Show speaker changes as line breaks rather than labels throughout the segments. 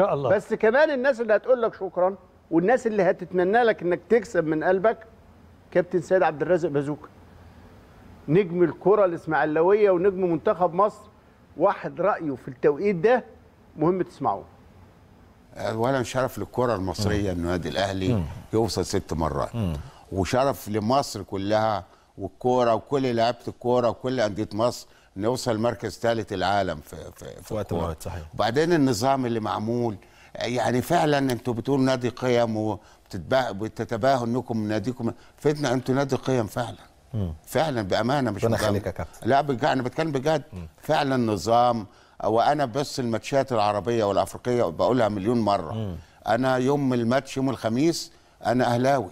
شاء الله بس كمان الناس اللي هتقول لك شكرا والناس اللي هتتمنى لك انك تكسب من قلبك كابتن سيد عبد الرازق بازوكا نجم الكره الاسماعيلاويه ونجم منتخب مصر واحد رايه في التوقيت ده مهم تسمعوه اولا شرف للكره المصريه ان النادي الاهلي يوصل ست مرات وشرف لمصر كلها والكوره وكل لعيبه الكوره وكل انديه مصر نوصل مركز ثالث العالم في في, في وقت واحد صحيح وبعدين النظام اللي معمول يعني فعلا انتوا بتقولوا نادي قيم وبتتباهوا انكم ناديكم فتنا انتوا نادي قيم فعلا فعلا بامانه مش ربنا يخليك يا كابتن لا بجا انا بتكلم بجد فعلا نظام وانا بس الماتشات العربيه والافريقيه بقولها مليون مره انا يوم الماتش يوم الخميس انا اهلاوي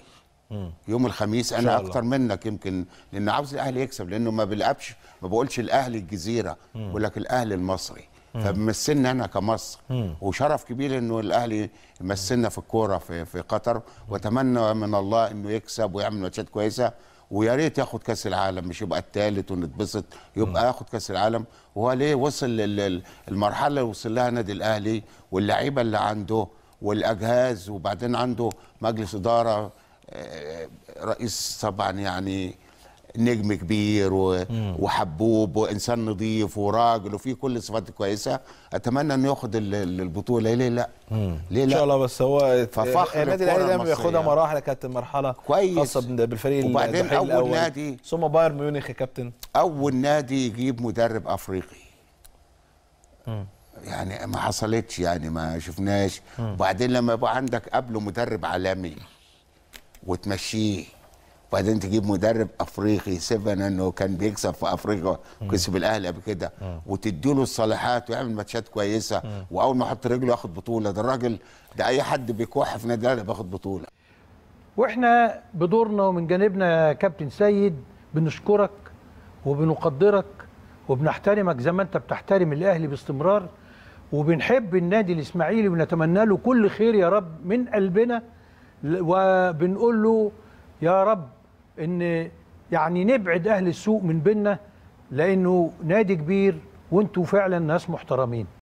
يوم الخميس انا اكتر منك يمكن لان عاوز الاهلي يكسب لانه ما بيلعبش ما بقولش الاهلي الجزيره بقول لك الاهلي المصري فبيمثلنا انا كمصر وشرف كبير انه الاهلي يمثلنا في الكوره في في قطر واتمنى من الله انه يكسب ويعمل ماتشات كويسه ويا ريت ياخد كاس العالم مش يبقى الثالث ونتبسط يبقى ياخد كاس العالم وهو ليه وصل للمرحله اللي وصل لها نادي الاهلي واللعيبه اللي عنده والاجهاز وبعدين عنده مجلس اداره آه، رئيس طبعا يعني نجم كبير وحبوب وانسان نظيف وراجل وفيه كل الصفات الكويسه اتمنى انه ياخد البطوله ليه لا ليه لا ان شاء الله بس هو ففخر النادي الاهلي دايما بياخدها مراحل
كانت مرحله كويس
خاصه بالفريق وبعدين اول الأول.
نادي ثم بايرن ميونخ يا كابتن
اول نادي يجيب مدرب افريقي مم. يعني ما حصلتش يعني ما شفناش وبعدين لما يبقى عندك قبله مدرب عالمي وتمشيه وبعدين تجيب مدرب افريقي سيفن انه كان بيكسب في افريقيا كسب الاهلي قبل كده وتديله الصلاحات ويعمل ماتشات كويسه واول ما يحط رجله ياخد بطوله ده الراجل ده اي حد بيكوح في نادي الاهلي بياخد بطوله.
واحنا بدورنا ومن جانبنا يا كابتن سيد بنشكرك وبنقدرك وبنحترمك زي ما انت بتحترم الاهلي باستمرار وبنحب النادي الاسماعيلي ونتمنى له كل خير يا رب من قلبنا وبنقول له يا رب ان يعني نبعد اهل السوق من بيننا لانه نادي كبير وانتوا فعلا ناس محترمين